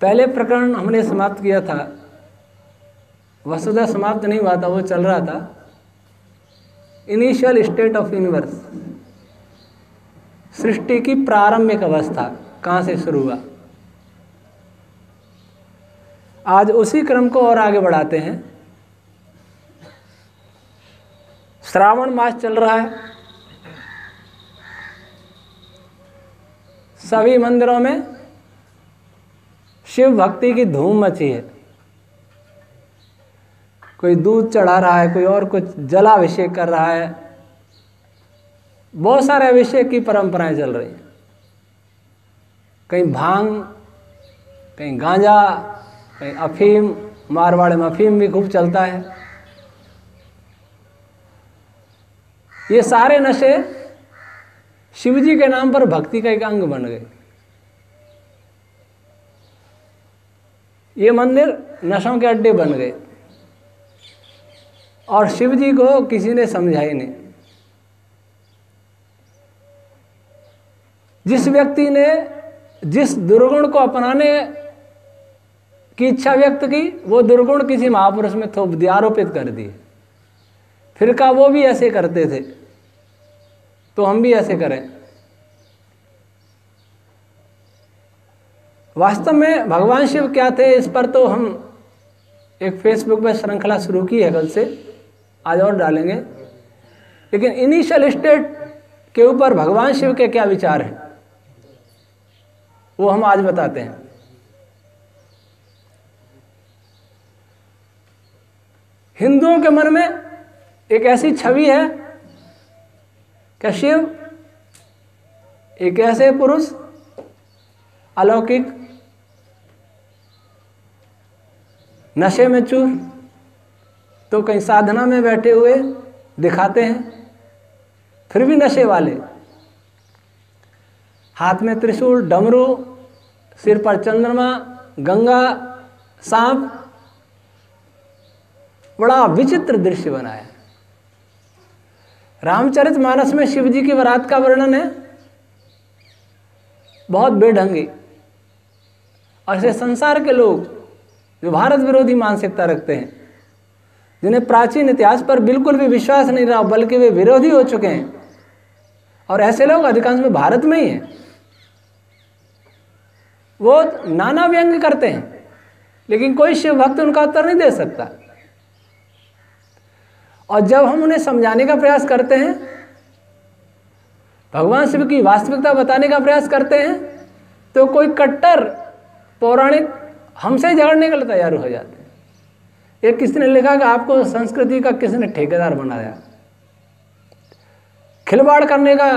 पहले प्रकरण हमने समाप्त किया था वसुधा समाप्त नहीं हुआ था वो चल रहा था इनिशियल स्टेट ऑफ यूनिवर्स सृष्टि की प्रारंभिक अवस्था कहाँ से शुरू हुआ आज उसी क्रम को और आगे बढ़ाते हैं श्रावण मास चल रहा है सभी मंदिरों में शिव भक्ति की धूम मची है कोई दूध चढ़ा रहा है कोई और कुछ जलाभिषेक कर रहा है बहुत सारे अभिषेक की परंपराएं चल रही हैं कहीं भांग कहीं गांजा कहीं अफीम मारवाड़ में अफीम भी खूब चलता है ये सारे नशे शिवजी के नाम पर भक्ति का एक अंग बन गए ये मंदिर नशों के अड्डे बन गए और शिव जी को किसी ने समझाई नहीं जिस व्यक्ति ने जिस दुर्गुण को अपनाने की इच्छा व्यक्त की वो दुर्गुण किसी महापुरुष में थोप दिया आरोपित कर दिए फिर का वो भी ऐसे करते थे तो हम भी ऐसे करें वास्तव में भगवान शिव क्या थे इस पर तो हम एक फेसबुक पर श्रृंखला शुरू की है कल से आज और डालेंगे लेकिन इनिशियल स्टेट के ऊपर भगवान शिव के क्या विचार हैं वो हम आज बताते हैं हिंदुओं के मन में एक ऐसी छवि है कि शिव एक ऐसे पुरुष अलौकिक नशे में चूर तो कहीं साधना में बैठे हुए दिखाते हैं फिर भी नशे वाले हाथ में त्रिशूल डमरू सिर पर चंद्रमा गंगा सांप बड़ा विचित्र दृश्य बनाया रामचरित मानस में शिव जी की बरात का वर्णन है बहुत बेढंगी और इसे संसार के लोग जो भारत विरोधी मानसिकता रखते हैं जिन्हें प्राचीन इतिहास पर बिल्कुल भी विश्वास नहीं रहा बल्कि वे विरोधी हो चुके हैं और ऐसे लोग अधिकांश में भारत में ही हैं वो नाना व्यंग करते हैं लेकिन कोई शिव भक्त उनका उत्तर नहीं दे सकता और जब हम उन्हें समझाने का प्रयास करते हैं भगवान शिव की वास्तविकता बताने का प्रयास करते हैं तो कोई कट्टर पौराणिक हमसे झगड़ने के लिए तैयार हो जाते हैं ये किसने लिखा कि आपको संस्कृति का किसने ठेकेदार बनाया खिलवाड़ करने का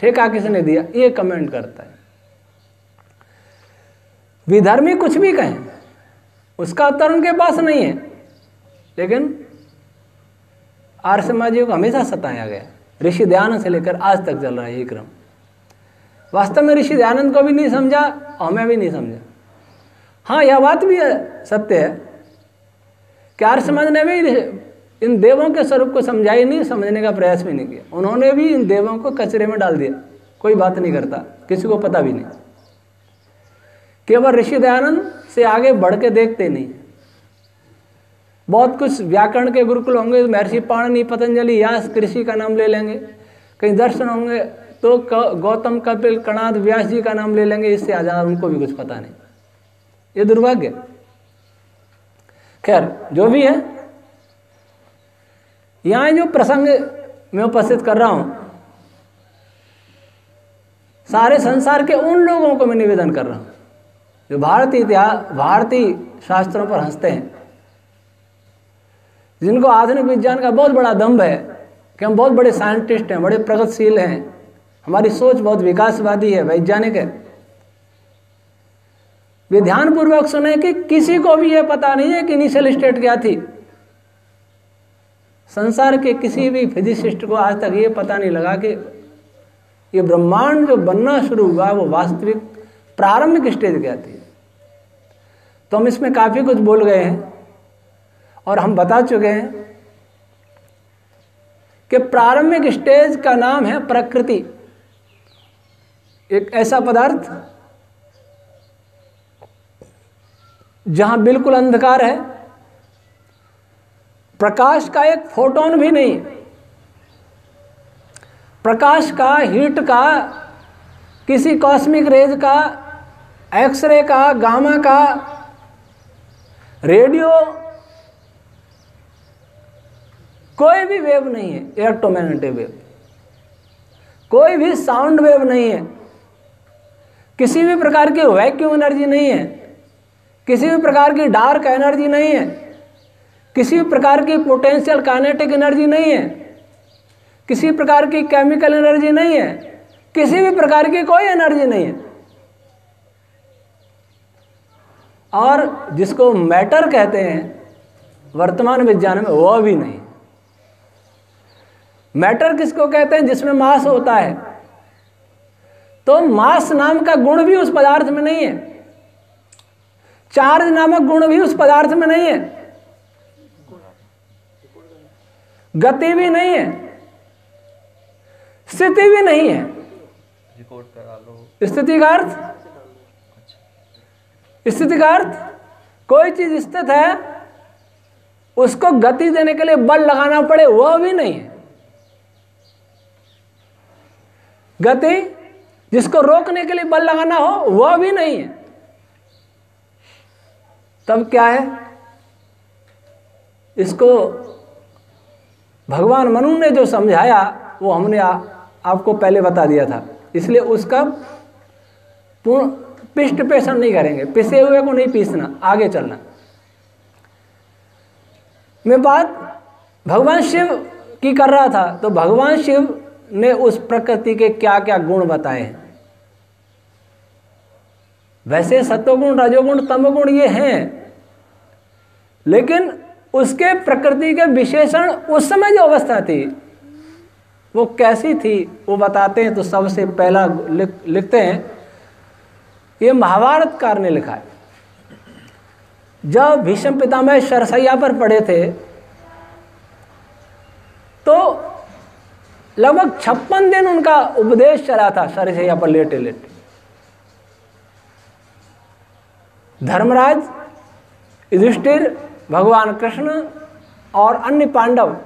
ठेका किसने दिया ये कमेंट करता है विधर्मी कुछ भी कहें उसका उत्तर उनके पास नहीं है लेकिन आर्य समाज को हमेशा सताया गया ऋषि दयानंद से लेकर आज तक चल रहा है ये क्रम वास्तव में ऋषि दयानंद को भी नहीं समझा और हमें भी नहीं समझा हाँ यह बात भी है सत्य है कि आर्यसमंद ने भी इन देवों के स्वरूप को समझाई नहीं समझने का प्रयास भी नहीं किया उन्होंने भी इन देवों को कचरे में डाल दिया कोई बात नहीं करता किसी को पता भी नहीं केवल ऋषि दयानंद से आगे बढ़ के देखते नहीं बहुत कुछ व्याकरण के गुरुकुल होंगे महर्षि पाणनी पतंजलि यास कृषि का नाम ले लेंगे कहीं दर्शन होंगे तो गौतम कपिल कणाद व्यास जी का नाम ले लेंगे इससे आजाद उनको भी कुछ पता नहीं ये दुर्भाग्य खैर जो भी है यहां जो प्रसंग मैं उपस्थित कर रहा हूं सारे संसार के उन लोगों को मैं निवेदन कर रहा हूं जो भारतीय इतिहास भारतीय शास्त्रों पर हंसते हैं जिनको आधुनिक विज्ञान का बहुत बड़ा दम्भ है कि हम बहुत बड़े साइंटिस्ट हैं बड़े प्रगतिशील हैं हमारी सोच बहुत विकासवादी है वैज्ञानिक है वे ध्यान पूर्वक सुने कि किसी को भी यह पता नहीं है कि इनिशियल स्टेट क्या थी संसार के किसी भी फिजिसिस्ट को आज तक ये पता नहीं लगा कि ये ब्रह्मांड जो बनना शुरू हुआ वो वास्तविक प्रारंभिक स्टेज क्या थी तो हम इसमें काफ़ी कुछ बोल गए हैं और हम बता चुके हैं कि प्रारंभिक स्टेज का नाम है प्रकृति एक ऐसा पदार्थ जहां बिल्कुल अंधकार है प्रकाश का एक फोटोन भी नहीं प्रकाश का हीट का किसी कॉस्मिक रेज का एक्सरे का गामा का रेडियो कोई भी वेव नहीं है इलेक्ट्रोमैग्नेटिक वेव कोई भी साउंड वेव नहीं है किसी भी प्रकार की वैक्यूम एनर्जी नहीं है किसी भी प्रकार की डार्क एनर्जी नहीं है किसी भी प्रकार की पोटेंशियल काइनेटिक एनर्जी नहीं है किसी प्रकार की केमिकल एनर्जी नहीं है किसी भी प्रकार की कोई एनर्जी नहीं है और जिसको मैटर कहते हैं वर्तमान विज्ञान में वह भी नहीं मैटर किसको कहते हैं जिसमें मास होता है तो मास नाम का गुण भी उस पदार्थ में नहीं है चार्ज नामक गुण भी उस पदार्थ में नहीं है गति भी नहीं है स्थिति भी नहीं है स्थिति का अर्थ स्थिति का अर्थ कोई चीज स्थित है उसको गति देने के लिए बल लगाना पड़े वह भी नहीं है गति जिसको रोकने के लिए बल लगाना हो वह भी नहीं है तब क्या है इसको भगवान मनु ने जो समझाया वो हमने आ, आपको पहले बता दिया था इसलिए उसका पूर्ण पिष्ट पेषण नहीं करेंगे पिसे हुए को नहीं पीसना आगे चलना मैं बात भगवान शिव की कर रहा था तो भगवान शिव ने उस प्रकृति के क्या क्या गुण बताए हैं वैसे सत्वगुण रजोगुण तमोगुण ये हैं लेकिन उसके प्रकृति के विशेषण उस समय जो अवस्था थी वो कैसी थी वो बताते हैं तो सबसे पहला लिख, लिखते हैं ये महाभारत कार ने लिखा है जब भीष्म पितामह सरसैया पर पड़े थे तो लगभग छप्पन दिन उनका उपदेश चला था सरसैया पर लेटे लेटे धर्मराज युधिष्ठिर भगवान कृष्ण और अन्य पांडव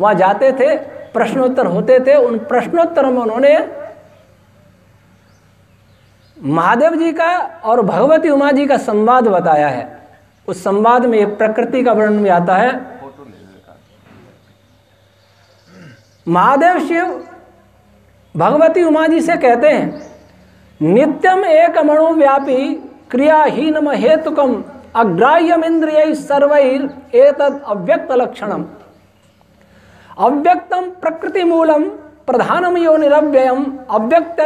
वहाँ जाते थे प्रश्नोत्तर होते थे उन प्रश्नोत्तर में उन्होंने महादेव जी का और भगवती उमा जी का संवाद बताया है उस संवाद में एक प्रकृति का वर्णन भी आता है महादेव शिव भगवती उमा जी से कहते हैं नित्यम एक मणु व्यापी क्रियाहीनम हेतुकम अग्राह्य इंद्रिय सर्वैर एतद अव्यक्त लक्षण अव्यक्तम प्रकृति मूलम प्रधानम निरव्यय अव्यक्त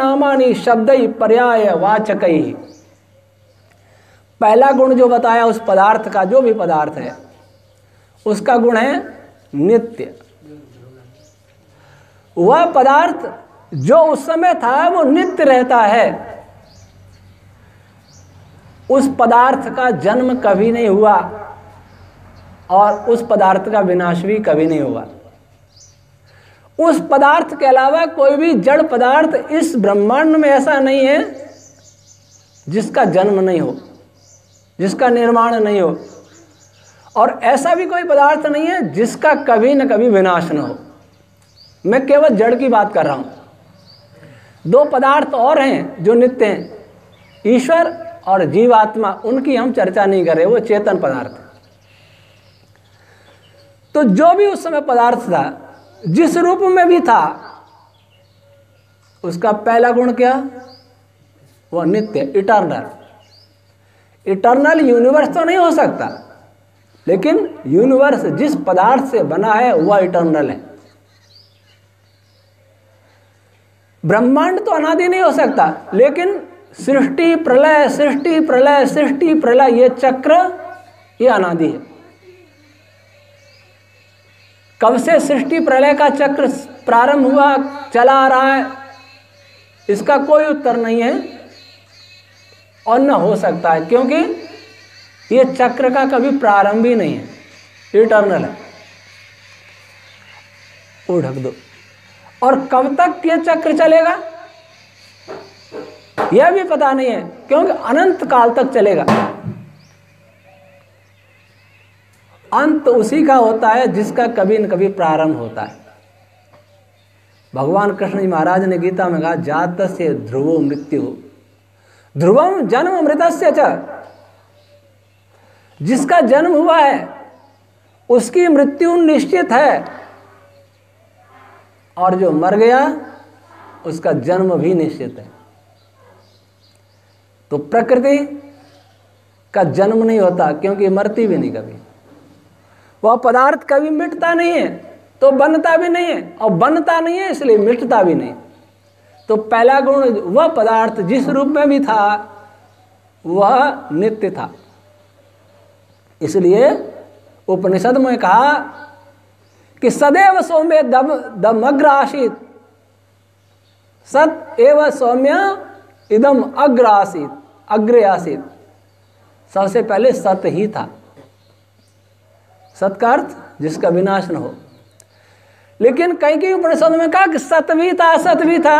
नामानी शब्द पर्याय वाचक पहला गुण जो बताया उस पदार्थ का जो भी पदार्थ है उसका गुण है नित्य वह पदार्थ जो उस समय था वो नित्य रहता है उस पदार्थ का जन्म कभी नहीं हुआ और उस पदार्थ का विनाश भी कभी नहीं हुआ उस पदार्थ के अलावा कोई भी जड़ पदार्थ इस ब्रह्मांड में ऐसा नहीं है जिसका जन्म नहीं हो जिसका निर्माण नहीं हो और ऐसा भी कोई पदार्थ नहीं है जिसका कभी न कभी विनाश न हो मैं केवल जड़ की बात कर रहा हूँ दो पदार्थ और हैं जो नित्य हैं ईश्वर और जीवात्मा उनकी हम चर्चा नहीं कर रहे वो चेतन पदार्थ तो जो भी उस समय पदार्थ था जिस रूप में भी था उसका पहला गुण क्या वो नित्य इटर्नल इटर्नल यूनिवर्स तो नहीं हो सकता लेकिन यूनिवर्स जिस पदार्थ से बना है वह इटर्नल है ब्रह्मांड तो अनादि नहीं हो सकता लेकिन सृष्टि प्रलय सृष्टि प्रलय सृष्टि प्रलय ये चक्र ये अनादि है कब से सृष्टि प्रलय का चक्र प्रारंभ हुआ चला आ रहा है इसका कोई उत्तर नहीं है और न हो सकता है क्योंकि ये चक्र का कभी प्रारंभ ही नहीं है इटर्नल है वो ढक दो और कब तक ये चक्र चलेगा यह भी पता नहीं है क्योंकि अनंत काल तक चलेगा अंत उसी का होता है जिसका कभी न कभी प्रारंभ होता है भगवान कृष्ण जी महाराज ने गीता में कहा जात से ध्रुवो मृत्यु ध्रुवम जन्म मृत से जिसका जन्म हुआ है उसकी मृत्यु निश्चित है और जो मर गया उसका जन्म भी निश्चित है तो प्रकृति का जन्म नहीं होता क्योंकि मरती भी नहीं कभी वह पदार्थ कभी मिटता नहीं है तो बनता भी नहीं है और बनता नहीं है इसलिए मिटता भी नहीं तो पहला गुण वह पदार्थ जिस रूप में भी था वह नित्य था इसलिए उपनिषद में कहा कि सदैव सौम्य दम दमग्र आशित सत एव सौम्य इदम अग्र आसित अग्र आसित सबसे पहले सत ही था सत अर्थ जिसका विनाश न हो लेकिन कई कई उपनिषद में कहा कि सत भी था असत भी था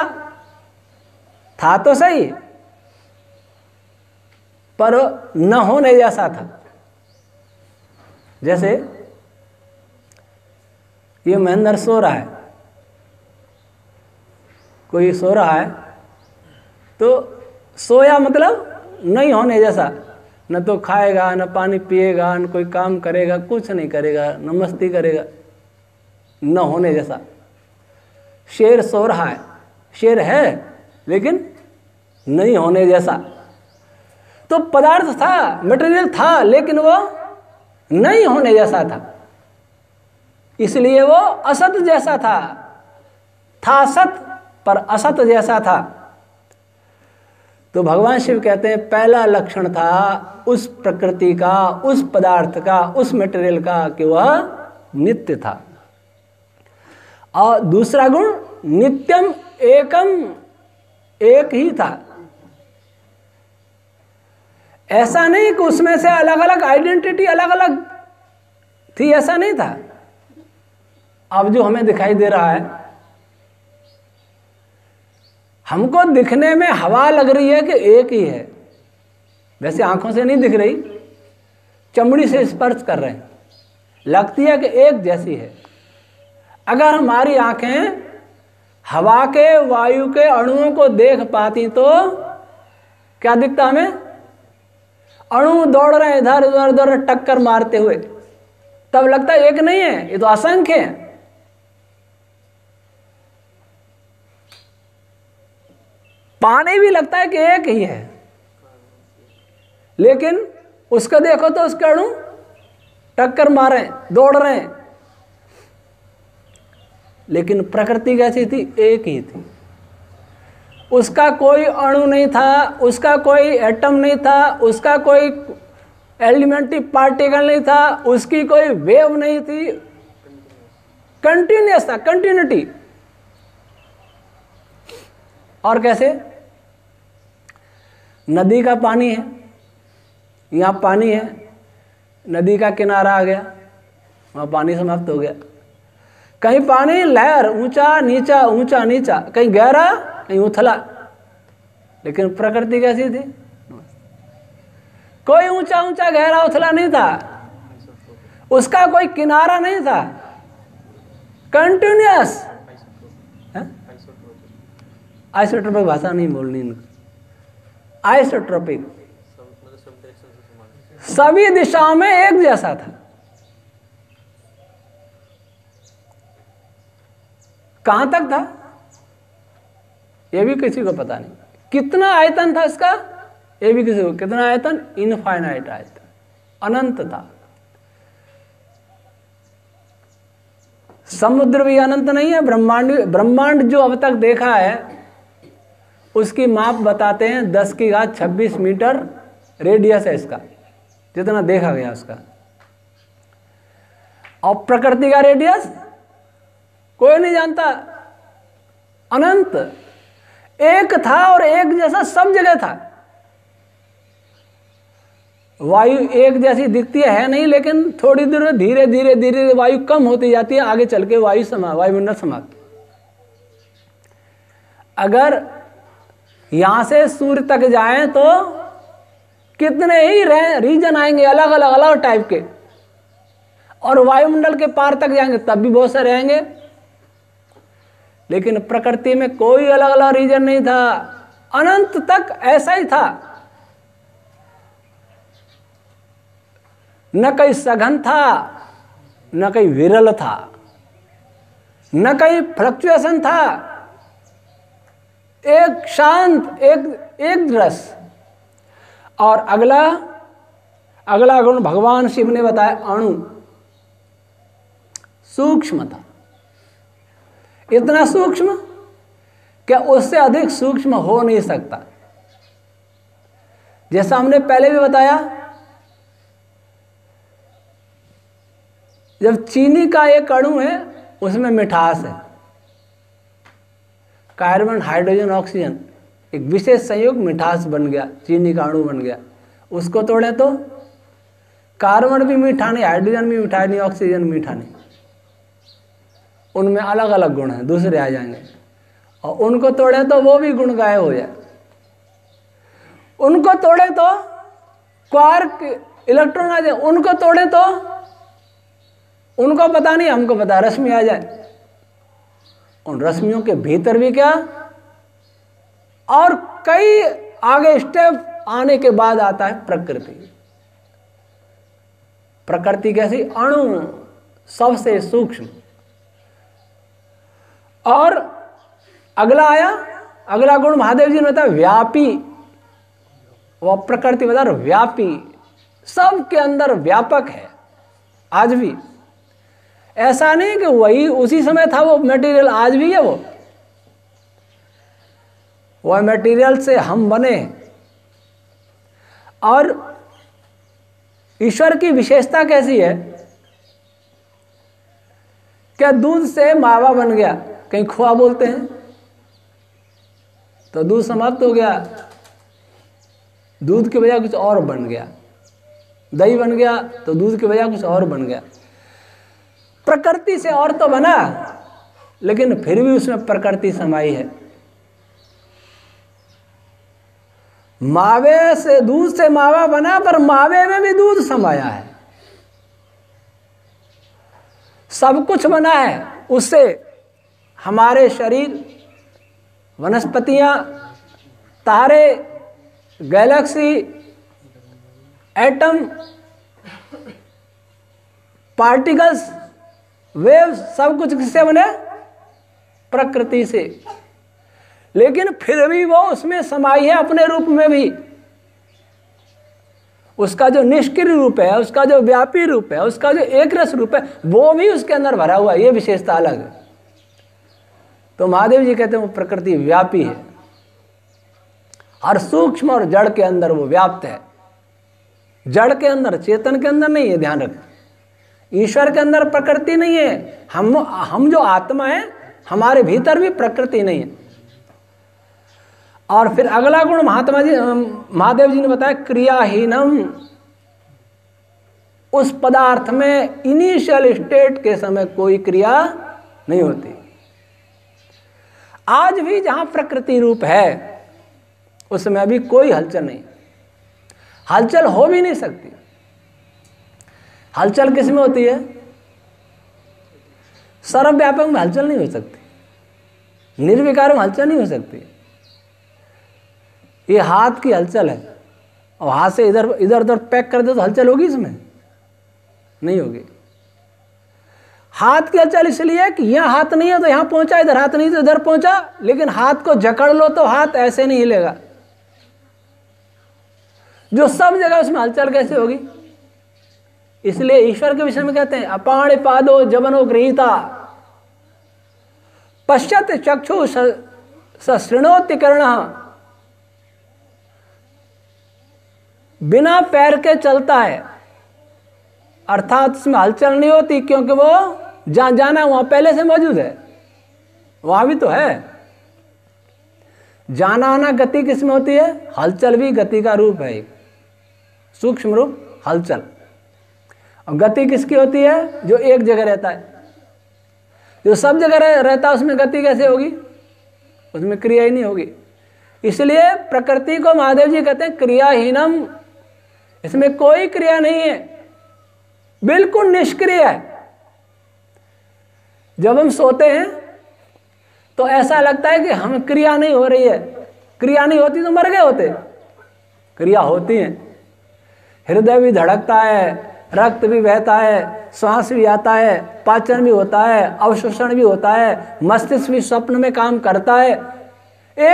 था तो सही पर न होने जैसा था जैसे ये महेंद्र सो रहा है कोई सो रहा है तो सोया मतलब नहीं होने जैसा न तो खाएगा न पानी पिएगा न कोई काम करेगा कुछ नहीं करेगा न मस्ती करेगा न होने जैसा शेर सो रहा है शेर है लेकिन नहीं होने जैसा तो पदार्थ था मटेरियल था लेकिन वो नहीं होने जैसा था इसलिए वो असत जैसा था था सत पर असत जैसा था तो भगवान शिव कहते हैं पहला लक्षण था उस प्रकृति का उस पदार्थ का उस मटेरियल का कि वह नित्य था और दूसरा गुण नित्यम एकम एक ही था ऐसा नहीं कि उसमें से अलग अलग आइडेंटिटी अलग अलग थी ऐसा नहीं था अब जो हमें दिखाई दे रहा है हमको दिखने में हवा लग रही है कि एक ही है वैसे आंखों से नहीं दिख रही चमड़ी से स्पर्श कर रहे हैं लगती है कि एक जैसी है अगर हमारी आंखें हवा के वायु के अणुओं को देख पाती तो क्या दिखता हमें अणु दौड़ रहे हैं इधर उधर उधर टक्कर मारते हुए तब लगता है एक नहीं है ये तो असंख्य है पानी भी लगता है कि एक ही है लेकिन उसका देखो तो उसके अणु टक्कर मारे दौड़ रहे हैं लेकिन प्रकृति कैसी थी एक ही थी उसका कोई अणु नहीं था उसका कोई एटम नहीं था उसका कोई एलिमेंट्री पार्टिकल नहीं था उसकी कोई वेव नहीं थी कंटिन्यूस था कंटिन्यूटी और कैसे नदी का पानी है यहाँ पानी है नदी का किनारा आ गया वहाँ पानी समाप्त हो गया कहीं पानी लहर ऊंचा नीचा ऊंचा नीचा कहीं गहरा कहीं उथला लेकिन प्रकृति कैसी थी कोई ऊंचा ऊंचा गहरा उथला नहीं था उसका कोई किनारा नहीं था कंटिन्यूस आइसोट्रोपिक भाषा नहीं बोलनी इनको आइसोट्रोपिक सभी दिशाओं में एक जैसा था कहां तक था यह भी किसी को पता नहीं कितना आयतन था इसका यह भी किसी को कितना आयतन इनफाइनाइट आयतन अनंत था समुद्र भी अनंत नहीं है ब्रह्मांड ब्रह्मांड जो अब तक देखा है उसकी माप बताते हैं दस की घात छब्बीस मीटर रेडियस है इसका जितना देखा गया उसका और प्रकृति का रेडियस कोई नहीं जानता अनंत एक था और एक जैसा सब जगह था वायु एक जैसी दिखती है नहीं लेकिन थोड़ी देर धीरे धीरे धीरे वायु कम होती जाती है आगे चल के वायु समा वायुमंडल समाप्त अगर यहां से सूर्य तक जाए तो कितने ही रीजन आएंगे अलग अलग अलग टाइप के और वायुमंडल के पार तक जाएंगे तब भी बहुत सारे आएंगे लेकिन प्रकृति में कोई अलग अलग रीजन नहीं था अनंत तक ऐसा ही था न कहीं सघन था न कहीं विरल था न कहीं फ्लक्चुएशन था एक शांत एक एक रस और अगला अगला गुण भगवान शिव ने बताया अणु सूक्ष्मता इतना सूक्ष्म क्या उससे अधिक सूक्ष्म हो नहीं सकता जैसा हमने पहले भी बताया जब चीनी का एक अणु है उसमें मिठास है कार्बन हाइड्रोजन ऑक्सीजन एक विशेष संयोग मिठास बन गया चीनी का अणु बन गया उसको तोड़े तो कार्बन भी मीठा नहीं हाइड्रोजन भी मीठा नहीं ऑक्सीजन मीठा नहीं उनमें अलग अलग गुण हैं दूसरे आ जाएंगे और उनको तोड़े तो वो भी गुण गायब हो जाए उनको तोड़े तो क्वार्क इलेक्ट्रॉन आ जाए उनको तोड़े तो उनको पता नहीं हमको पता रश्मि आ जाए उन रश्मियों के भीतर भी क्या और कई आगे स्टेप आने के बाद आता है प्रकृति प्रकृति कैसी अणु सबसे सूक्ष्म और अगला आया अगला गुण महादेव जी ने बताया व्यापी वह प्रकृति बता व्यापी सबके अंदर व्यापक है आज भी ऐसा नहीं कि वही उसी समय था वो मटेरियल आज भी है वो वह मटेरियल से हम बने और ईश्वर की विशेषता कैसी है क्या दूध से मावा बन गया कहीं खोआ बोलते हैं तो दूध समाप्त हो गया दूध के बजाय कुछ और बन गया दही बन गया तो दूध के बजाय कुछ और बन गया प्रकृति से और तो बना लेकिन फिर भी उसमें प्रकृति समाई है मावे से दूध से मावा बना पर मावे में भी दूध समाया है सब कुछ बना है उससे हमारे शरीर वनस्पतियां तारे गैलेक्सी एटम पार्टिकल्स वे सब कुछ किससे बने प्रकृति से लेकिन फिर भी वो उसमें समाई है अपने रूप में भी उसका जो निष्क्रिय रूप है उसका जो व्यापी रूप है उसका जो एक रस रूप है वो भी उसके अंदर भरा हुआ है ये विशेषता अलग है तो महादेव जी कहते हैं वो प्रकृति व्यापी है और सूक्ष्म और जड़ के अंदर वो व्याप्त है जड़ के अंदर चेतन के अंदर नहीं है ध्यान रखें ईश्वर के अंदर प्रकृति नहीं है हम हम जो आत्मा है हमारे भीतर भी प्रकृति नहीं है और फिर अगला गुण महात्मा जी महादेव जी ने बताया क्रियाहीनम उस पदार्थ में इनिशियल स्टेट के समय कोई क्रिया नहीं होती आज भी जहां प्रकृति रूप है उसमें अभी कोई हलचल नहीं हलचल हो भी नहीं सकती हलचल किस में होती है सर्वव्यापक में हलचल नहीं हो सकती निर्विकार में हलचल नहीं हो सकती ये हाथ की हलचल है और हाथ से इधर इधर उधर पैक कर दो तो हलचल होगी इसमें नहीं होगी हाथ की हलचल इसलिए कि यहाँ हाथ नहीं है तो यहाँ पहुंचा इधर हाथ नहीं तो इधर पहुंचा लेकिन हाथ को जकड़ लो तो हाथ ऐसे नहीं हिलेगा जो सब जगह उसमें हलचल कैसे होगी इसलिए ईश्वर के विषय में कहते हैं अपाण पादो जबनो गृहिता पश्चात चक्षु सृणोतिकरण बिना पैर के चलता है अर्थात इसमें हलचल नहीं होती क्योंकि वो जहां जाना वहां पहले से मौजूद है वहां भी तो है जाना आना गति किसमें होती है हलचल भी गति का रूप है सूक्ष्म रूप हलचल और गति किसकी होती है जो एक जगह रहता है जो सब जगह रह, रहता है उसमें गति कैसे होगी उसमें क्रिया ही नहीं होगी इसलिए प्रकृति को महादेव जी कहते हैं क्रियाहीनम इसमें कोई क्रिया नहीं है बिल्कुल निष्क्रिय है जब हम सोते हैं तो ऐसा लगता है कि हम क्रिया नहीं हो रही है क्रिया नहीं होती तो मर गए होते क्रिया होती है हृदय भी धड़कता है रक्त भी बहता है श्वास भी आता है पाचन भी होता है अवशोषण भी होता है मस्तिष्क भी स्वप्न में काम करता है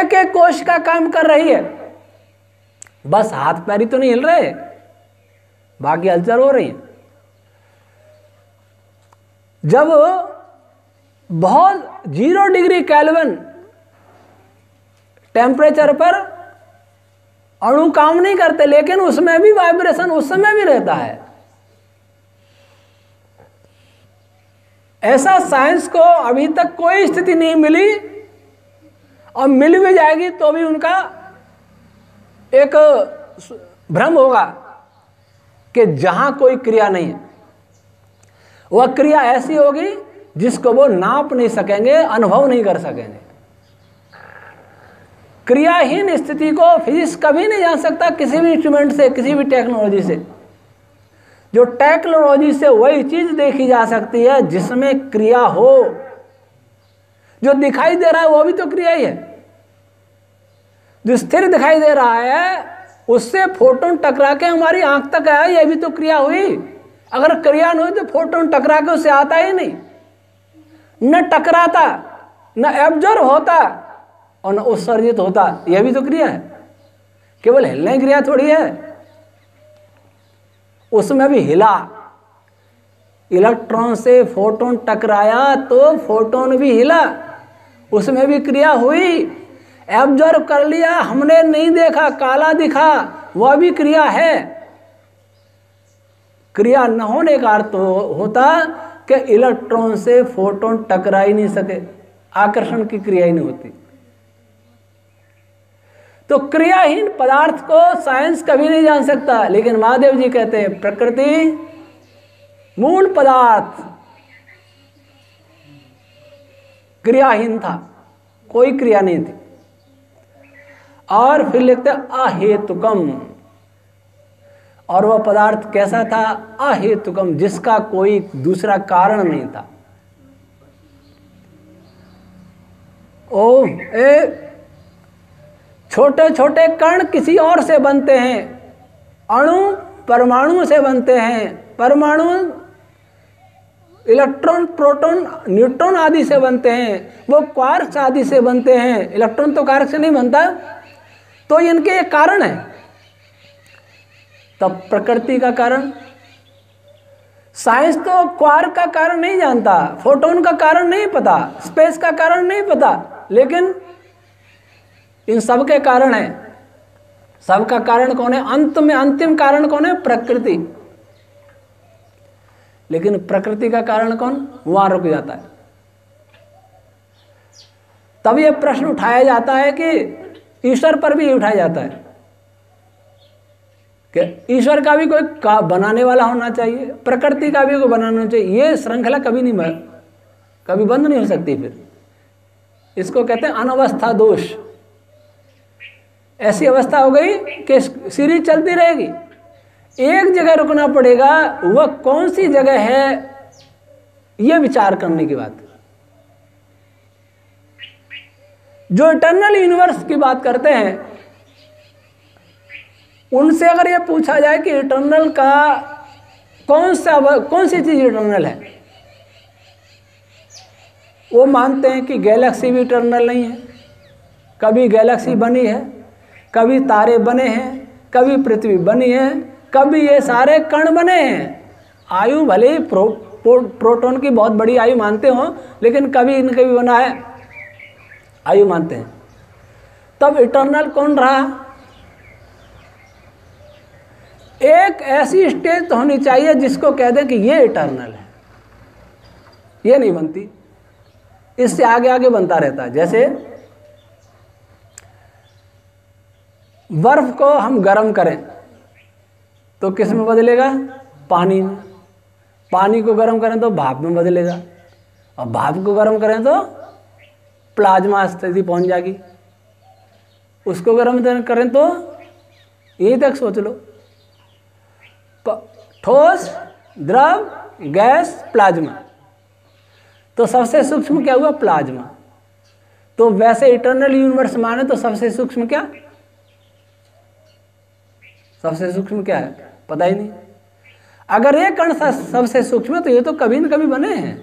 एक एक कोश का काम कर रही है बस हाथ पैर ही तो नहीं हिल रहे बाकी हलचल हो रही है जब बहुत जीरो डिग्री कैलवन टेम्परेचर पर अणु काम नहीं करते लेकिन उसमें भी वाइब्रेशन उस समय भी रहता है ऐसा साइंस को अभी तक कोई स्थिति नहीं मिली और मिल भी जाएगी तो भी उनका एक भ्रम होगा कि जहां कोई क्रिया नहीं है वह क्रिया ऐसी होगी जिसको वो नाप नहीं सकेंगे अनुभव नहीं कर सकेंगे क्रियाहीन स्थिति को फिजिक्स कभी नहीं जान सकता किसी भी इंस्ट्रूमेंट से किसी भी टेक्नोलॉजी से जो टेक्नोलॉजी से वही चीज देखी जा सकती है जिसमें क्रिया हो जो दिखाई दे रहा है वो भी तो क्रिया ही है जो स्थिर दिखाई दे रहा है उससे फोटोन टकरा के हमारी आंख तक आया यह भी तो क्रिया हुई अगर क्रिया नहीं हुई तो फोटोन टकरा के उसे आता ही नहीं न टकराता न एब्जर्व होता और न उत्सर्जित होता यह भी तो क्रिया है केवल हिलने क्रिया थोड़ी है उसमें भी हिला इलेक्ट्रॉन से फोटोन टकराया तो फोटोन भी हिला उसमें भी क्रिया हुई एब्जॉर्व कर लिया हमने नहीं देखा काला दिखा वह भी क्रिया है क्रिया न होने का अर्थ होता कि इलेक्ट्रॉन से फोटोन टकरा ही नहीं सके आकर्षण की क्रिया ही नहीं होती तो क्रियाहीन पदार्थ को साइंस कभी नहीं जान सकता लेकिन महादेव जी कहते हैं प्रकृति मूल पदार्थ क्रियाहीन था कोई क्रिया नहीं थी और फिर लिखते अहेतुकम और वह पदार्थ कैसा था अहेतुकम जिसका कोई दूसरा कारण नहीं था ओ ए छोटे छोटे कण किसी और से बनते हैं अणु परमाणु से बनते हैं परमाणु इलेक्ट्रॉन प्रोटॉन न्यूट्रॉन आदि से बनते हैं वो क्वार्क्स आदि से बनते हैं इलेक्ट्रॉन तो कार्क से नहीं बनता तो इनके एक कारण है तब प्रकृति का कारण साइंस तो क्वार का कारण नहीं जानता फोटोन का कारण नहीं पता स्पेस का कारण नहीं पता लेकिन इन सब के कारण है सबका कारण कौन है अंत में अंतिम कारण कौन है प्रकृति लेकिन प्रकृति का कारण कौन वहां रुक जाता है तब यह प्रश्न उठाया जाता है कि ईश्वर पर भी उठाया जाता है कि ईश्वर का भी कोई का बनाने वाला होना चाहिए प्रकृति का भी कोई बनाना चाहिए यह श्रृंखला कभी नहीं कभी बंद नहीं हो सकती फिर इसको कहते हैं अनवस्था दोष ऐसी अवस्था हो गई कि सीरीज चलती रहेगी एक जगह रुकना पड़ेगा वह कौन सी जगह है यह विचार करने की बात जो इटर्नल यूनिवर्स की बात करते हैं उनसे अगर यह पूछा जाए कि इटर्नल का कौन सा कौन सी चीज़ इटर्नल है वो मानते हैं कि गैलेक्सी भी इटर्नल नहीं है कभी गैलेक्सी बनी है कभी तारे बने हैं कभी पृथ्वी बनी है कभी ये सारे कण बने हैं आयु भले ही प्रो, प्रो, प्रोटोन की बहुत बड़ी आयु मानते हो लेकिन कभी इनके भी बना है आयु मानते हैं तब इटर्नल कौन रहा एक ऐसी स्टेज तो होनी चाहिए जिसको कह दें कि ये इटर्नल है ये नहीं बनती इससे आगे आगे बनता रहता है जैसे बर्फ को हम गर्म करें तो किस में बदलेगा पानी में पानी को गर्म करें तो भाप में बदलेगा और भाप को गर्म करें तो प्लाज्मा स्थिति पहुंच जाएगी उसको गर्म करें तो यहीं तक सोच लो ठोस द्रव गैस प्लाज्मा तो सबसे सूक्ष्म क्या हुआ प्लाज्मा तो वैसे इटर्नल यूनिवर्स माने तो सबसे सूक्ष्म क्या सबसे सूक्ष्म क्या है पता ही नहीं अगर एक कण सबसे सूक्ष्म तो ये तो कभी न कभी बने हैं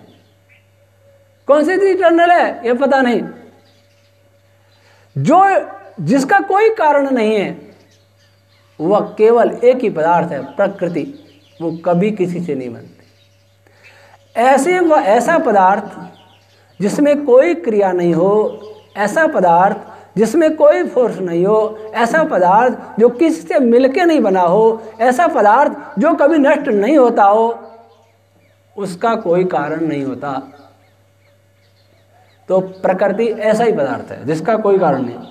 कौन सी चीज टर्नल है ये पता नहीं जो जिसका कोई कारण नहीं है वह केवल एक ही पदार्थ है प्रकृति वो कभी किसी से नहीं बनती ऐसे व ऐसा पदार्थ जिसमें कोई क्रिया नहीं हो ऐसा पदार्थ जिसमें कोई फोर्स नहीं हो ऐसा पदार्थ जो किसी से मिलके नहीं बना हो ऐसा पदार्थ जो कभी नष्ट नहीं होता हो उसका कोई कारण नहीं होता तो प्रकृति ऐसा ही पदार्थ है जिसका कोई कारण नहीं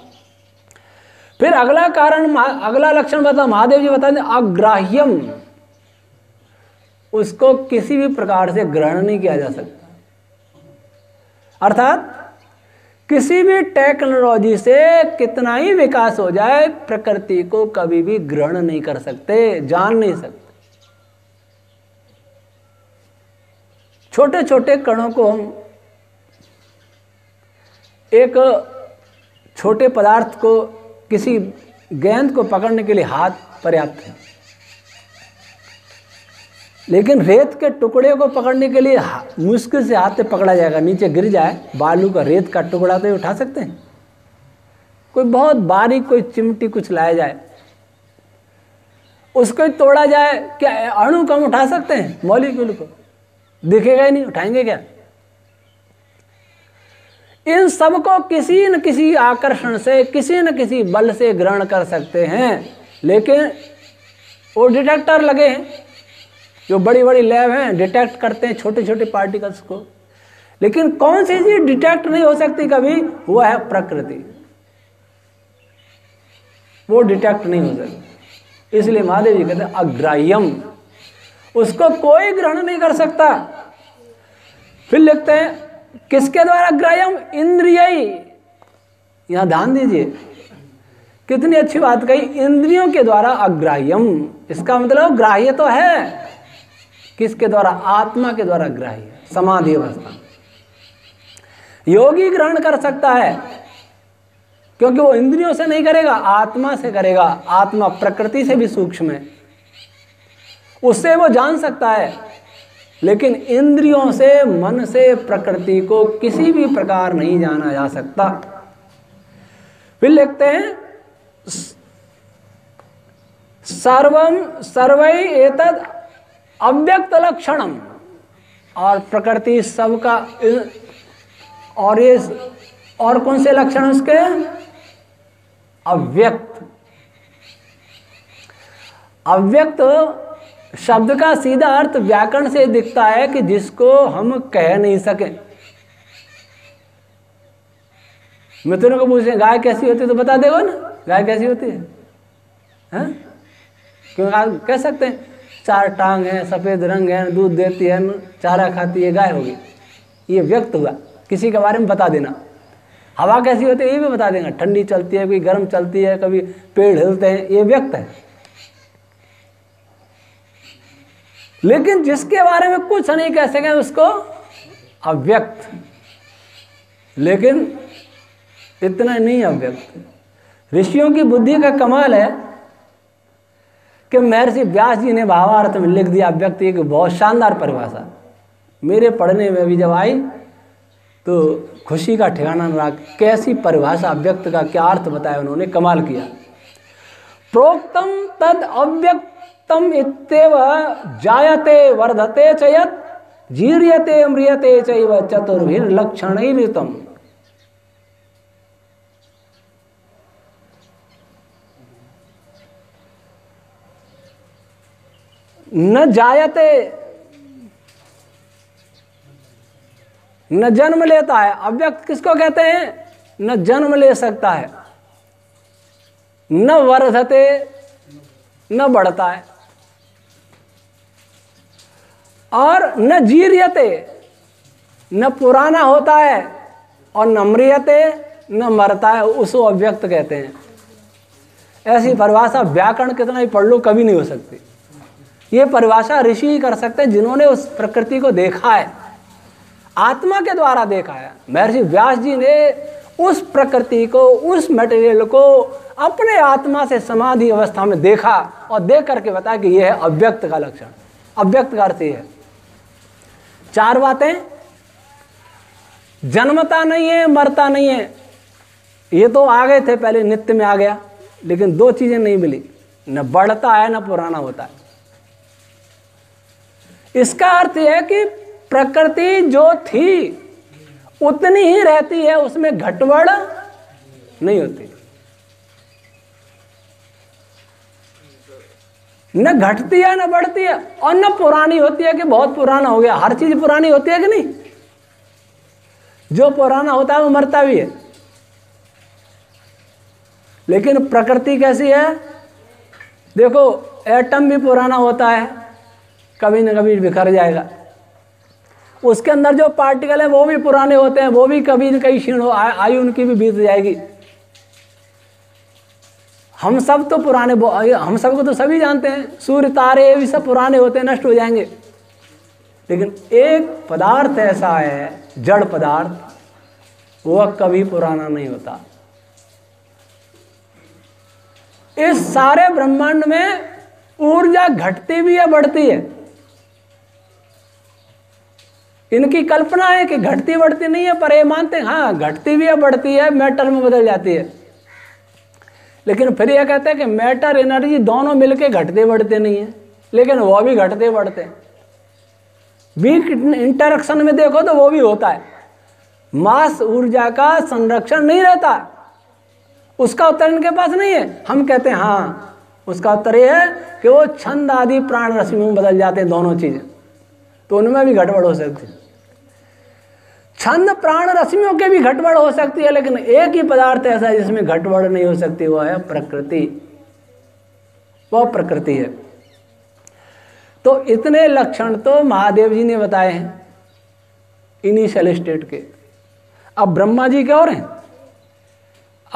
फिर अगला कारण अगला लक्षण बता महादेव जी बताते अग्राह्यम उसको किसी भी प्रकार से ग्रहण नहीं किया जा सकता अर्थात किसी भी टेक्नोलॉजी से कितना ही विकास हो जाए प्रकृति को कभी भी ग्रहण नहीं कर सकते जान नहीं सकते छोटे छोटे कणों को हम एक छोटे पदार्थ को किसी गेंद को पकड़ने के लिए हाथ पर्याप्त है लेकिन रेत के टुकड़े को पकड़ने के लिए मुश्किल से हाथ से पकड़ा जाएगा नीचे गिर जाए बालू का रेत का टुकड़ा तो उठा सकते हैं कोई बहुत बारीक कोई चिमटी कुछ लाया जाए उसको ही तोड़ा जाए क्या अणु कम उठा सकते हैं मॉलिक्यूल को दिखेगा ही नहीं उठाएंगे क्या इन सबको किसी न किसी आकर्षण से किसी न किसी बल से ग्रहण कर सकते हैं लेकिन वो डिटेक्टर लगे हैं जो बड़ी बड़ी लैब हैं डिटेक्ट करते हैं छोटे छोटे पार्टिकल्स को लेकिन कौन सी चीज डिटेक्ट नहीं हो सकती कभी वो है प्रकृति वो डिटेक्ट नहीं हो सकती इसलिए महादेव जी कहते अग्राह्यम उसको कोई ग्रहण नहीं कर सकता फिर लिखते हैं किसके द्वारा ग्राह्यम इंद्रिय यहां ध्यान दीजिए कितनी अच्छी बात कही इंद्रियों के द्वारा अग्राह्यम इसका मतलब ग्राह्य तो है किसके द्वारा आत्मा के द्वारा ग्राह्य समाधि अवस्था योगी ग्रहण कर सकता है क्योंकि वो इंद्रियों से नहीं करेगा आत्मा से करेगा आत्मा प्रकृति से भी सूक्ष्म है उससे वो जान सकता है लेकिन इंद्रियों से मन से प्रकृति को किसी भी प्रकार नहीं जाना जा सकता फिर लिखते हैं सर्वम सर्वै एतद अव्यक्त लक्षणम और प्रकृति सबका और ये और कौन से लक्षण उसके अव्यक्त अव्यक्त शब्द का सीधा अर्थ व्याकरण से दिखता है कि जिसको हम कह नहीं सके मित्रों को पूछे गाय कैसी होती है तो बता देगा ना गाय कैसी होती है, है? क्यों कह सकते हैं चार टांग है सफ़ेद रंग है दूध देती है चारा खाती है गाय होगी ये व्यक्त हुआ किसी के बारे में बता देना हवा कैसी होती है ये भी बता देना ठंडी चलती है कभी गर्म चलती है कभी पेड़ हिलते हैं ये व्यक्त है लेकिन जिसके बारे में कुछ नहीं कह सकें उसको अव्यक्त लेकिन इतना नहीं अव्यक्त ऋषियों की बुद्धि का कमाल है कि महर्षि व्यास जी ने भावार्थ में लिख दिया व्यक्ति एक बहुत शानदार परिभाषा मेरे पढ़ने में भी जब आई तो खुशी का ठिकाना रहा कैसी परिभाषा व्यक्त का क्या अर्थ बताया उन्होंने कमाल किया प्रोक्तम तद अव्यक्तम इतव जायते वर्धते चयत जीर्यते मृियते चतुर्भिर लक्षण ही न जायते न जन्म लेता है अव्यक्त किसको कहते हैं न जन्म ले सकता है न वर्धते न बढ़ता है और न जीर्यते न पुराना होता है और न मृियते न मरता है उसको अव्यक्त कहते हैं ऐसी परिभाषा व्याकरण कितना ही पढ़ लो कभी नहीं हो सकती ये परिभाषा ऋषि ही कर सकते हैं जिन्होंने उस प्रकृति को देखा है आत्मा के द्वारा देखा है महर्षि व्यास जी ने उस प्रकृति को उस मटेरियल को अपने आत्मा से समाधि अवस्था में देखा और देख करके बताया कि यह है अव्यक्त का लक्षण अव्यक्त का अर्थ है चार बातें जन्मता नहीं है मरता नहीं है ये तो आ गए थे पहले नित्य में आ गया लेकिन दो चीज़ें नहीं मिली न बढ़ता है न पुराना होता है इसका अर्थ यह है कि प्रकृति जो थी उतनी ही रहती है उसमें घटवड़ नहीं होती न घटती है न बढ़ती है और न पुरानी होती है कि बहुत पुराना हो गया हर चीज पुरानी होती है कि नहीं जो पुराना होता है वो मरता भी है लेकिन प्रकृति कैसी है देखो एटम भी पुराना होता है कभी ना कभी बिखर जाएगा उसके अंदर जो पार्टिकल हैं वो भी पुराने होते हैं वो भी कभी न कहीं क्षीण हो आयु उनकी भी बीत जाएगी हम सब तो पुराने हम सब को तो सभी जानते हैं सूर्य तारे ये भी सब पुराने होते हैं नष्ट हो जाएंगे लेकिन एक पदार्थ ऐसा है जड़ पदार्थ वह कभी पुराना नहीं होता इस सारे ब्रह्मांड में ऊर्जा घटती भी है बढ़ती है इनकी कल्पना है कि घटती बढ़ती नहीं है पर ये मानते हैं हाँ घटती भी है बढ़ती है मैटर में बदल जाती है लेकिन फिर यह कहते हैं कि मैटर एनर्जी दोनों मिलके घटते बढ़ते नहीं है लेकिन वो भी घटते बढ़ते हैं वीक इंटरक्शन में देखो तो वो भी होता है मास ऊर्जा का संरक्षण नहीं रहता उसका उत्तर इनके पास नहीं है हम कहते हैं हाँ उसका उत्तर यह है कि वो छंद आदि प्राण रश्मि में बदल जाते हैं दोनों चीज़ें तो उनमें भी घटबड़ हो सकती है छंद प्राण रश्मियों के भी घटबड़ हो सकती है लेकिन एक ही पदार्थ ऐसा है जिसमें घटबड़ नहीं हो सकती वह है प्रकृति वह प्रकृति है तो इतने लक्षण तो महादेव जी ने बताए हैं इनिशियल स्टेट के अब ब्रह्मा जी के और हैं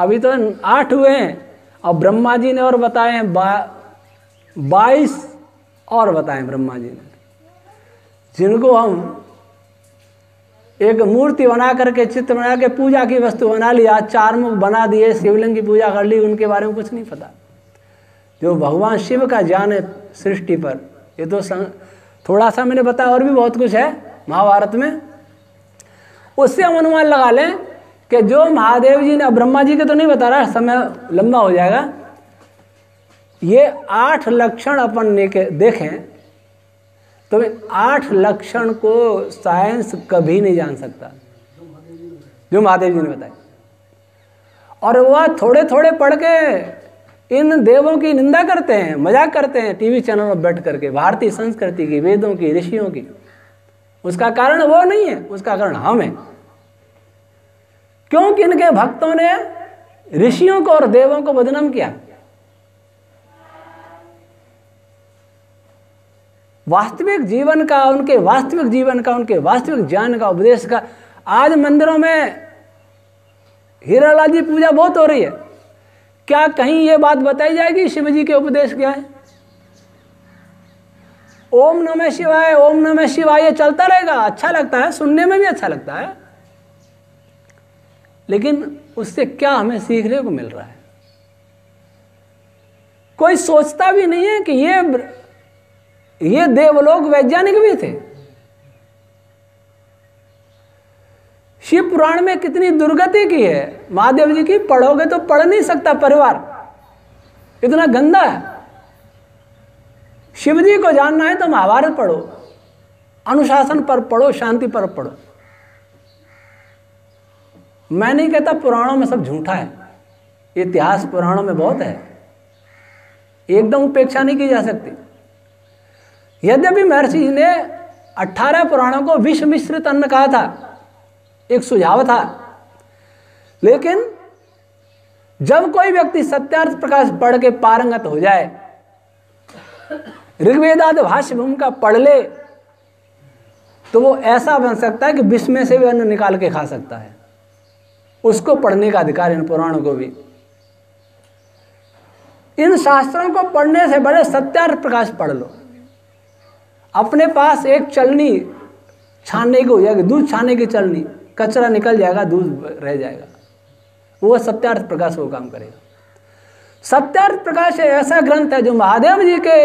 अभी तो आठ हुए हैं और ब्रह्मा जी ने और बताए हैं बा, बाईस और बताए ब्रह्मा जी ने जिनको हम एक मूर्ति बना करके चित्र बना के पूजा की वस्तु बना लिया चार मुख बना दिए शिवलिंग की पूजा कर ली उनके बारे में कुछ नहीं पता जो भगवान शिव का ज्ञान है सृष्टि पर ये तो संग, थोड़ा सा मैंने बताया और भी बहुत कुछ है महाभारत में उससे हम अनुमान लगा लें कि जो महादेव जी ने ब्रह्मा जी के तो नहीं बता रहा समय लंबा हो जाएगा ये आठ लक्षण अपन ने देखें तो मैं आठ लक्षण को साइंस कभी नहीं जान सकता जो महादेव जी ने बताया और वह थोड़े थोड़े पढ़ के इन देवों की निंदा करते हैं मजाक करते हैं टीवी चैनल पर बैठ करके भारतीय संस्कृति की वेदों की ऋषियों की उसका कारण वो नहीं है उसका कारण हम हैं क्योंकि इनके भक्तों ने ऋषियों को और देवों को बदनाम किया वास्तविक जीवन का उनके वास्तविक जीवन का उनके वास्तविक ज्ञान का उपदेश का आज मंदिरों में हीरा जी पूजा बहुत हो रही है क्या कहीं ये बात बताई जाएगी शिव जी के उपदेश क्या है ओम नमः शिवाय ओम नमः शिवाय ये चलता रहेगा अच्छा लगता है सुनने में भी अच्छा लगता है लेकिन उससे क्या हमें सीखने को मिल रहा है कोई सोचता भी नहीं है कि ये ये देवलोक वैज्ञानिक भी थे शिव पुराण में कितनी दुर्गति की है महादेव जी की पढ़ोगे तो पढ़ नहीं सकता परिवार इतना गंदा है शिव जी को जानना है तो महाभारत पढ़ो अनुशासन पर पढ़ो शांति पर पढ़ो मैं नहीं कहता पुराणों में सब झूठा है इतिहास पुराणों में बहुत है एकदम उपेक्षा नहीं की जा सकती यद्यपि महर्षि ने अठारह पुराणों को विश्व मिश्रित अन्न कहा था एक सुझाव था लेकिन जब कोई व्यक्ति सत्यार्थ प्रकाश पढ़ के पारंगत हो जाए ऋग्वेदाद भाष्य भूमिका पढ़ ले तो वो ऐसा बन सकता है कि विश्व में से भी अन्न निकाल के खा सकता है उसको पढ़ने का अधिकार इन पुराणों को भी इन शास्त्रों को पढ़ने से बड़े सत्यार्थ प्रकाश पढ़ लो अपने पास एक चलनी छानने की हो जाएगी दूध छाने की चलनी कचरा निकल जाएगा दूध रह जाएगा वो सत्यार्थ प्रकाश वो काम करेगा सत्यार्थ प्रकाश ऐसा ग्रंथ है जो महादेव जी के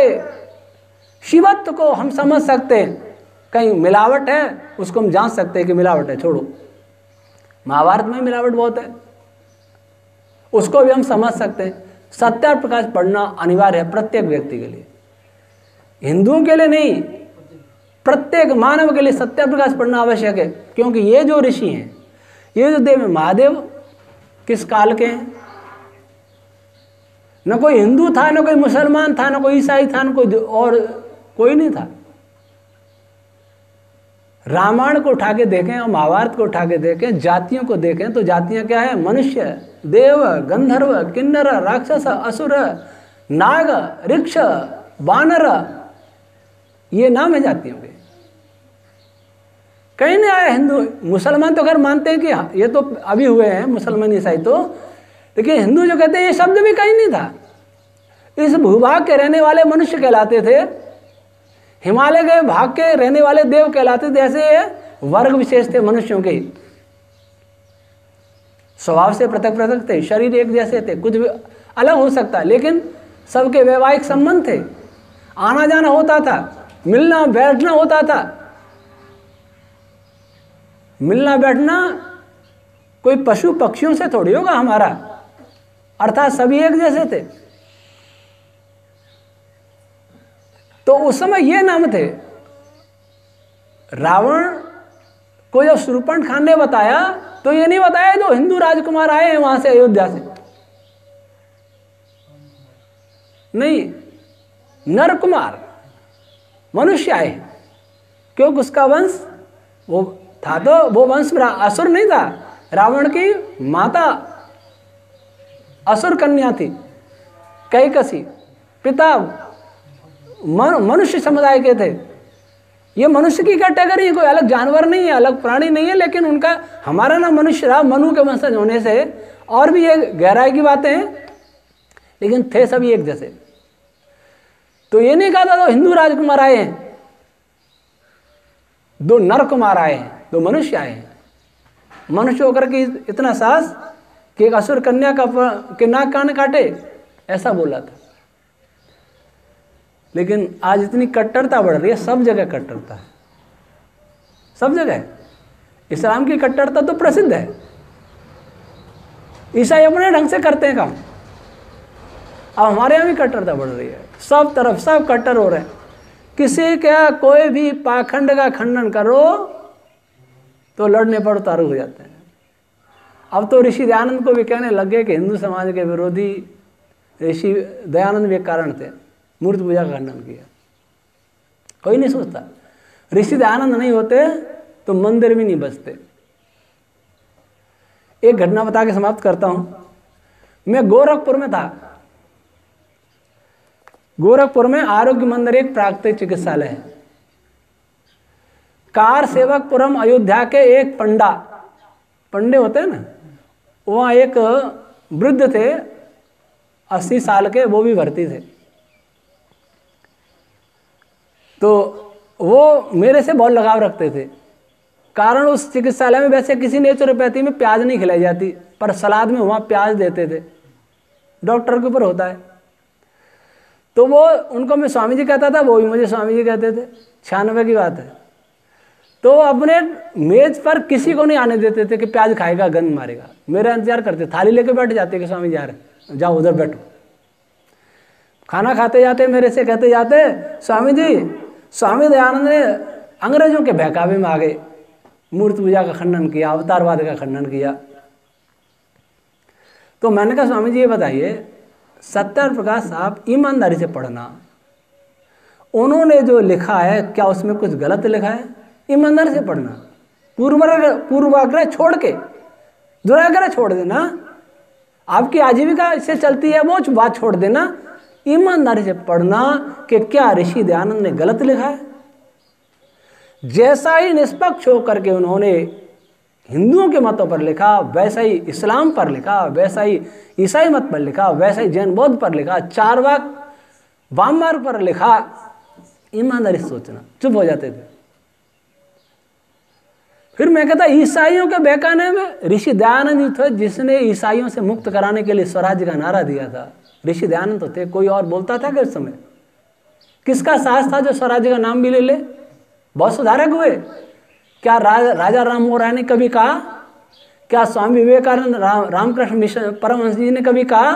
शिवत्व को हम समझ सकते हैं कहीं मिलावट है उसको हम जान सकते हैं कि मिलावट है छोड़ो महाभारत में मिलावट बहुत है उसको भी हम समझ सकते हैं सत्यार्थ प्रकाश पढ़ना अनिवार्य है प्रत्येक व्यक्ति के लिए हिंदुओं के लिए नहीं प्रत्येक मानव के लिए सत्या प्रकाश पढ़ना आवश्यक है क्योंकि ये जो ऋषि हैं ये जो देव महादेव किस काल के हैं न कोई हिंदू था न कोई मुसलमान था न कोई ईसाई था न कोई और कोई नहीं था रामायण को उठा के देखें और महाभारत को उठा के देखें जातियों को देखें तो जातियां क्या है मनुष्य देव गंधर्व किन्नर राक्षस असुर नाग रिक्ष वानर ये नाम है जातियों के कहीं नहीं आया हिंदू मुसलमान तो खैर मानते हैं कि हाँ, ये तो अभी हुए हैं मुसलमान ईसाई तो लेकिन हिंदू जो कहते हैं ये शब्द भी कहीं नहीं था इस भूभाग के रहने वाले मनुष्य कहलाते थे हिमालय के भाग के रहने वाले देव कहलाते थे ऐसे वर्ग विशेष थे मनुष्यों के स्वभाव से पृथक पृथक थे शरीर एक जैसे थे कुछ भी अलग हो सकता लेकिन सबके वैवाहिक संबंध थे आना जाना होता था मिलना बैठना होता था मिलना बैठना कोई पशु पक्षियों से थोड़ी होगा हमारा अर्थात सभी एक जैसे थे तो उस समय ये नाम थे रावण को जब सुरपण खान ने बताया तो ये नहीं बताया जो हिंदू राजकुमार आए हैं वहां से अयोध्या से नहीं नरकुमार मनुष्य आए क्योंकि उसका वंश वो था तो वो वंश असुर नहीं था रावण की माता असुर कन्या थी कई कसी पिता मन, मनुष्य समुदाय के थे ये मनुष्य की कैटेगरी है कोई अलग जानवर नहीं है अलग प्राणी नहीं है लेकिन उनका हमारा ना मनुष्य रहा मनु के वंशज होने से और भी ये गहराई की बातें हैं लेकिन थे सभी एक जैसे तो ये नहीं कहा था दो तो हिंदू राजकुमार आए हैं दो नर कुमार आए हैं दो मनुष्य आए हैं मनुष्य होकर के इतना साहस कि एक असुर कन्या का के नाक कान काटे ऐसा बोला था लेकिन आज इतनी कट्टरता बढ़ रही है सब जगह कट्टरता है सब जगह इस्लाम की कट्टरता तो प्रसिद्ध है ईसाई अपने ढंग से करते हैं काम अब हमारे यहाँ भी कट्टरता बढ़ रही है सब तरफ सब कट्टर हो रहे हैं किसी का कोई भी पाखंड का खंडन करो तो लड़ने पर उतारू हो जाते हैं अब तो ऋषि दयानंद को भी कहने लगे कि हिंदू समाज के विरोधी ऋषि दयानंद भी कारण थे मूर्ति पूजा का खंडन किया कोई नहीं सोचता ऋषि दयानंद नहीं होते तो मंदिर भी नहीं बचते एक घटना बता के समाप्त करता हूं मैं गोरखपुर में था गोरखपुर में आरोग्य मंदिर एक प्राकृतिक चिकित्सालय है कार सेवकपुरम अयोध्या के एक पंडा पंडे होते हैं ना वहाँ एक वृद्ध थे अस्सी साल के वो भी भर्ती थे तो वो मेरे से बहुत लगाव रखते थे कारण उस चिकित्सालय में वैसे किसी नेचुरोपैथी में प्याज नहीं खिलाई जाती पर सलाद में वहाँ प्याज देते थे डॉक्टर के ऊपर होता है तो वो उनको मैं स्वामी जी कहता था वो भी मुझे स्वामी जी कहते थे छियानवे की बात है तो अपने मेज पर किसी को नहीं आने देते थे कि प्याज खाएगा गंद मारेगा मेरा इंतजार करते थाली लेके बैठ जाते कि स्वामी जी रहे जाओ उधर बैठो खाना खाते जाते मेरे से कहते जाते स्वामी जी स्वामी दयानंद ने अंग्रेजों के बहकावे में आ गए मूर्त पूजा का खंडन किया अवतारवाद का खंडन किया तो मैंने कहा स्वामी जी ये बताइए सत्यन प्रकाश साहब ईमानदारी से पढ़ना उन्होंने जो लिखा है क्या उसमें कुछ गलत लिखा है ईमानदारी से पढ़ना पूर्वाग्रह पूर्वाग्रह छोड़ के दुराग्रह छोड़ देना आपकी आजीविका इससे चलती है वो बात छोड़ देना ईमानदारी से पढ़ना कि क्या ऋषि दयानंद ने गलत लिखा है जैसा ही निष्पक्ष होकर के उन्होंने हिंदुओं के मतों पर लिखा वैसा ही इस्लाम पर लिखा वैसा ही ईसाई मत पर लिखा वैसा ही जैन बौद्ध पर लिखा चार वाक वाम पर लिखा ईमानदारी सोचना चुप हो जाते थे फिर मैं कहता ईसाइयों के बेकाने में ऋषि दयानंद थे जिसने ईसाइयों से मुक्त कराने के लिए स्वराज का नारा दिया था ऋषि दयानंद तो थे कोई और बोलता था कि उस समय किसका साहस था जो स्वराज्य का नाम भी ले ले बहुत सुधारक हुए क्या रा, राजा राम राय ने कभी कहा क्या स्वामी विवेकानंद राम रामकृष्ण मिशन परमहंस जी ने कभी कहा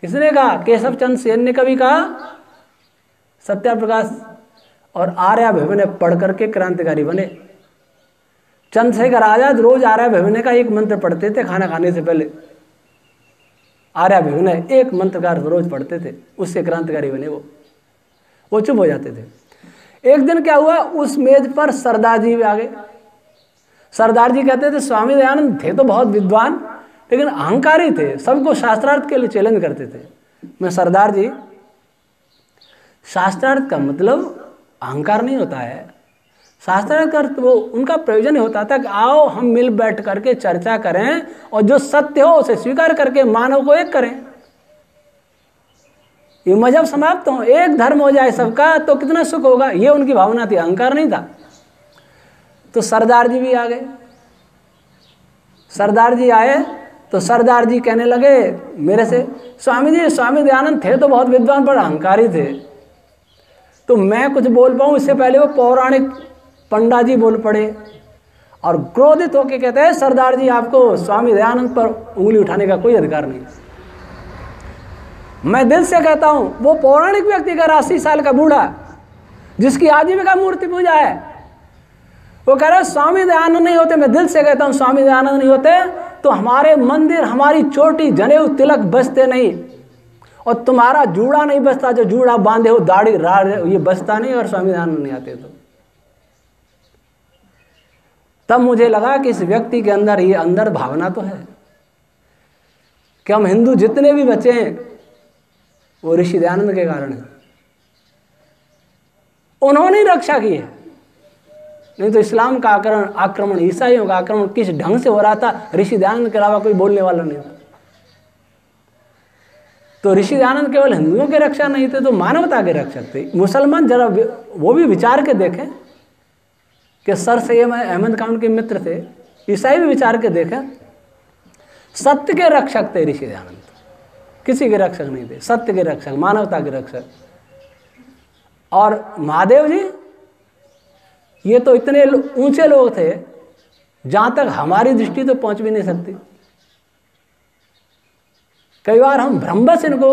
किसने कहा केशव चंद सेन ने कभी कहा सत्या प्रकाश और आर्या भवन पढ़ करके क्रांतिकारी बने चंद्रशेखर आजाद रोज आर्या भवन का एक मंत्र पढ़ते थे खाना खाने से पहले आर्या भवन एक मंत्र का रोज पढ़ते थे उससे क्रांतिकारी बने वो वो चुप हो जाते थे एक दिन क्या हुआ उस मेज पर सरदार जी भी आ गए सरदार जी कहते थे स्वामी दयानंद थे तो बहुत विद्वान लेकिन अहंकारी थे सबको शास्त्रार्थ के लिए चैलेंज करते थे मैं सरदार जी शास्त्रार्थ का मतलब अहंकार नहीं होता है शास्त्रार्थ का मतलब वो उनका प्रयोजन होता था कि आओ हम मिल बैठ करके चर्चा करें और जो सत्य हो उसे स्वीकार करके मानव को एक करें ये मजहब समाप्त हो एक धर्म हो जाए सबका तो कितना सुख होगा ये उनकी भावना थी अहंकार नहीं था तो सरदार जी भी आ गए सरदार जी आए तो सरदार जी कहने लगे मेरे से स्वामी जी स्वामी दयानंद थे तो बहुत विद्वान पर अहंकारी थे तो मैं कुछ बोल पाऊँ इससे पहले वो पौराणिक पंडा जी बोल पड़े और क्रोधित होकर कहते हैं सरदार जी आपको स्वामी दयानंद पर उंगली उठाने का कोई अधिकार नहीं मैं दिल से कहता हूं वो पौराणिक व्यक्ति का अस्सी साल का बूढ़ा जिसकी आजीविका मूर्ति पूजा है वो कह रहे स्वामी दयानंद नहीं होते मैं दिल से कहता हूं स्वामी दयानंद नहीं होते तो हमारे मंदिर हमारी चोटी जनेऊ तिलक बसते नहीं और तुम्हारा जूड़ा नहीं बसता जो जूड़ा बांधे हो दाढ़ी ये बसता नहीं और स्वामी दयानंद नहीं आते तो तब मुझे लगा कि इस व्यक्ति के अंदर ये अंदर भावना तो है कि हम हिंदू जितने भी बचे हैं वो ऋषि दयानंद के कारण है उन्होंने रक्षा की है नहीं तो इस्लाम का आक्रमण आक्रमण ईसाइयों का आक्रमण किस ढंग से हो रहा था ऋषि दयानंद के अलावा कोई बोलने वाला नहीं था तो ऋषि दयानंद केवल हिंदुओं के रक्षा नहीं थे तो मानवता के रक्षक थे मुसलमान जरा वो भी विचार के देखें कि सर सैम अहमद खान के मित्र थे ईसाई भी विचार के देखें सत्य के रक्षक थे ऋषि दयानंद किसी के रक्षक नहीं थे सत्य के रक्षक मानवता के रक्षक और महादेव जी ये तो इतने ऊंचे लोग थे जहां तक हमारी दृष्टि तो पहुंच भी नहीं सकती कई बार हम से इनको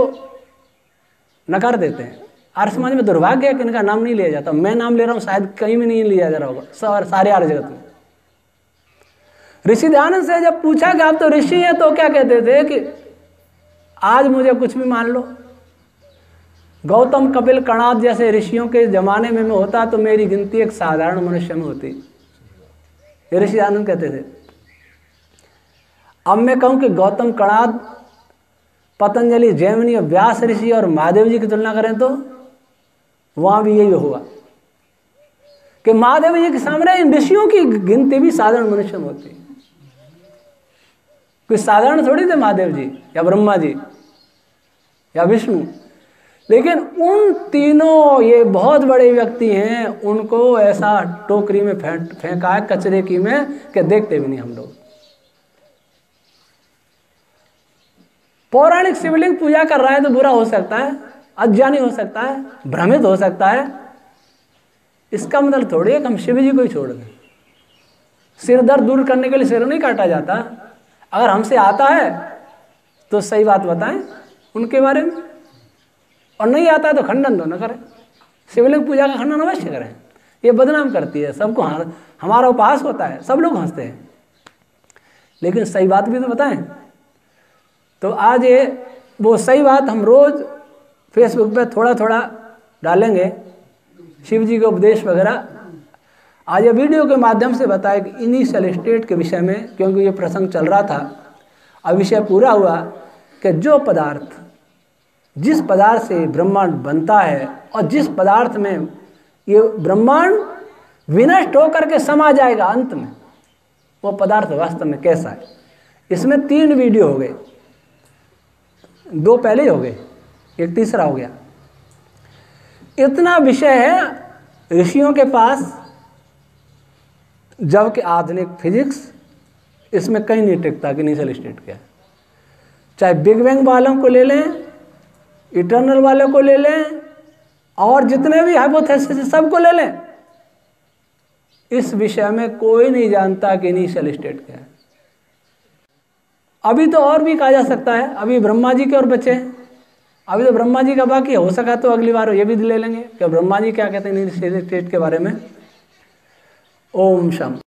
नकार देते हैं आर समाज में दुर्भाग्य है कि इनका नाम नहीं लिया जाता मैं नाम ले रहा हूं शायद कहीं भी नहीं लिया जा रहा होगा सारे आर जगत में ऋषि दयानंद से जब पूछा कि आप तो ऋषि हैं तो क्या कहते थे कि आज मुझे कुछ भी मान लो गौतम कपिल कणाद जैसे ऋषियों के ज़माने में मैं होता तो मेरी गिनती एक साधारण मनुष्य में होती ऋषि आनंद कहते थे अब मैं कहूं कि गौतम कणाद पतंजलि जैमिनी व्यास ऋषि और महादेव जी की तुलना करें तो वहां भी यही हुआ कि महादेव जी के सामने इन ऋषियों की गिनती भी साधारण मनुष्य में होती है कोई साधारण थोड़ी थे महादेव जी या ब्रह्मा जी या विष्णु लेकिन उन तीनों ये बहुत बड़े व्यक्ति हैं उनको ऐसा टोकरी में फेंका है कचरे की में कि देखते भी नहीं हम लोग पौराणिक शिवलिंग पूजा कर रहा है तो बुरा हो सकता है अज्ञानी हो सकता है भ्रमित हो सकता है इसका मतलब थोड़ी है कि हम शिव जी को ही छोड़ दें सिर दर्द दूर करने के लिए सिर नहीं काटा जाता अगर हमसे आता है तो सही बात बताएं उनके बारे में और नहीं आता है तो खंडन तो ना करें शिवलिंग पूजा का खंडन अवश्य करें ये बदनाम करती है सबको हमारा उपहास होता है सब लोग हंसते हैं लेकिन सही बात भी तो बताएं तो आज ये वो सही बात हम रोज़ फेसबुक पे थोड़ा थोड़ा डालेंगे शिव जी के उपदेश वगैरह आज ये वीडियो के माध्यम से बताया कि इनिशियल स्टेट के विषय में क्योंकि ये प्रसंग चल रहा था अब विषय पूरा हुआ कि जो पदार्थ जिस पदार्थ से ब्रह्मांड बनता है और जिस पदार्थ में ये ब्रह्मांड विनष्ट होकर के समा जाएगा अंत में वो पदार्थ वास्तव में कैसा है इसमें तीन वीडियो हो गए दो पहले हो गए एक तीसरा हो गया इतना विषय है ऋषियों के पास जबकि आधुनिक फिजिक्स इसमें कहीं नहीं टिकता कि इनिशियल स्टेट क्या है चाहे बिग बैंग वालों को ले लें इटर्नल वालों को ले लें और जितने भी हाइपोथेसिस सबको ले लें इस विषय में कोई नहीं जानता कि इनिशियल स्टेट क्या है अभी तो और भी कहा जा सकता है अभी ब्रह्मा जी के और बच्चे हैं अभी तो ब्रह्मा जी का बाकी हो सका तो अगली बार ये भी ले लेंगे कि ब्रह्मा जी क्या कहते हैं इनिशियल स्टेट के बारे में ओम शांति